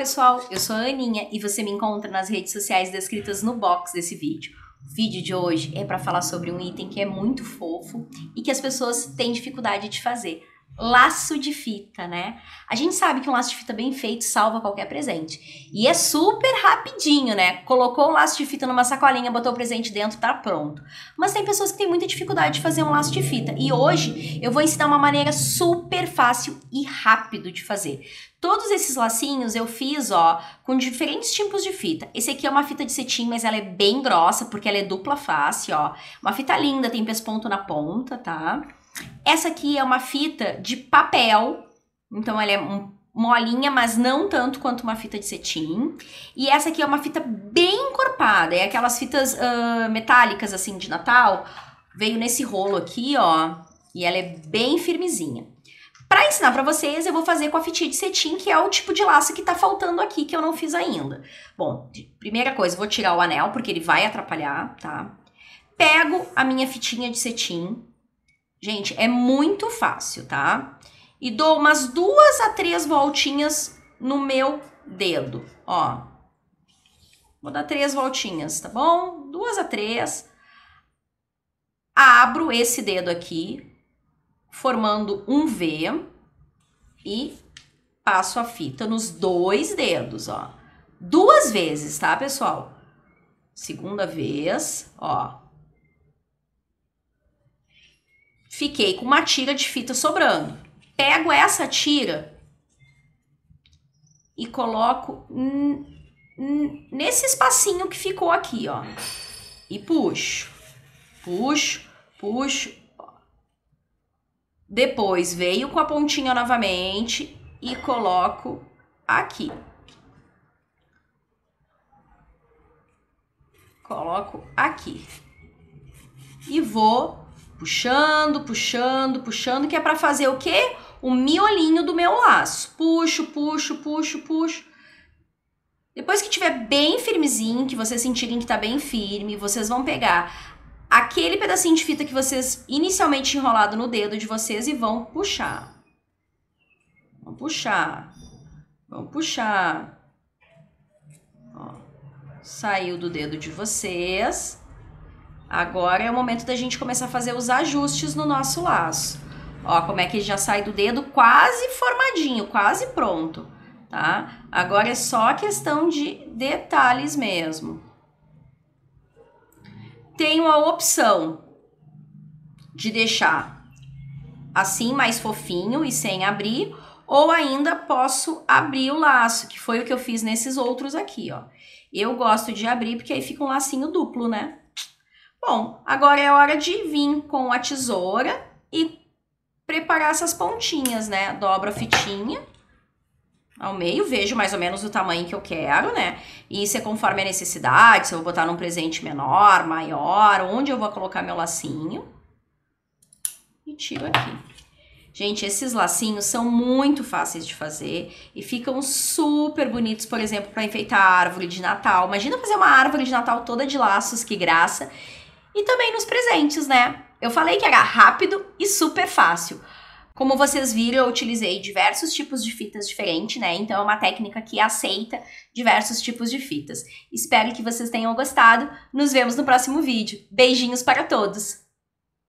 pessoal, eu sou a Aninha e você me encontra nas redes sociais descritas no box desse vídeo. O vídeo de hoje é para falar sobre um item que é muito fofo e que as pessoas têm dificuldade de fazer, laço de fita, né? A gente sabe que um laço de fita bem feito salva qualquer presente. E é super rapidinho, né? Colocou o laço de fita numa sacolinha, botou o presente dentro, tá pronto. Mas tem pessoas que têm muita dificuldade de fazer um laço de fita. E hoje eu vou ensinar uma maneira super fácil e rápido de fazer. Todos esses lacinhos eu fiz, ó, com diferentes tipos de fita. Esse aqui é uma fita de cetim, mas ela é bem grossa, porque ela é dupla face, ó. Uma fita linda, tem pesponto na ponta, tá? Essa aqui é uma fita de papel, então ela é um molinha, mas não tanto quanto uma fita de cetim. E essa aqui é uma fita bem encorpada, é aquelas fitas uh, metálicas assim de Natal. Veio nesse rolo aqui, ó, e ela é bem firmezinha. Para ensinar para vocês, eu vou fazer com a fitinha de cetim, que é o tipo de laço que tá faltando aqui que eu não fiz ainda. Bom, primeira coisa, vou tirar o anel porque ele vai atrapalhar, tá? Pego a minha fitinha de cetim, Gente, é muito fácil, tá? E dou umas duas a três voltinhas no meu dedo, ó. Vou dar três voltinhas, tá bom? Duas a três. Abro esse dedo aqui, formando um V e passo a fita nos dois dedos, ó. Duas vezes, tá, pessoal? Segunda vez, ó. Fiquei com uma tira de fita sobrando. Pego essa tira e coloco nesse espacinho que ficou aqui, ó. E puxo. Puxo, puxo. Depois veio com a pontinha novamente e coloco aqui. Coloco aqui. E vou Puxando, puxando, puxando, que é para fazer o quê? O miolinho do meu laço. Puxo, puxo, puxo, puxo. Depois que tiver bem firmezinho, que vocês sentirem que tá bem firme, vocês vão pegar aquele pedacinho de fita que vocês inicialmente enrolado no dedo de vocês e vão puxar. Vão puxar. Vão puxar. Ó, saiu do dedo de vocês. Agora é o momento da gente começar a fazer os ajustes no nosso laço. Ó, como é que já sai do dedo quase formadinho, quase pronto, tá? Agora é só questão de detalhes mesmo. Tenho a opção de deixar assim mais fofinho e sem abrir, ou ainda posso abrir o laço, que foi o que eu fiz nesses outros aqui, ó. Eu gosto de abrir porque aí fica um lacinho duplo, né? Bom, agora é hora de vir com a tesoura e preparar essas pontinhas, né? Dobro a fitinha ao meio, vejo mais ou menos o tamanho que eu quero, né? E isso é conforme a necessidade, se eu vou botar num presente menor, maior, onde eu vou colocar meu lacinho. E tiro aqui. Gente, esses lacinhos são muito fáceis de fazer e ficam super bonitos, por exemplo, para enfeitar a árvore de Natal. Imagina fazer uma árvore de Natal toda de laços, que graça! e também nos presentes, né? Eu falei que era rápido e super fácil. Como vocês viram, eu utilizei diversos tipos de fitas diferentes, né? Então é uma técnica que aceita diversos tipos de fitas. Espero que vocês tenham gostado. Nos vemos no próximo vídeo. Beijinhos para todos!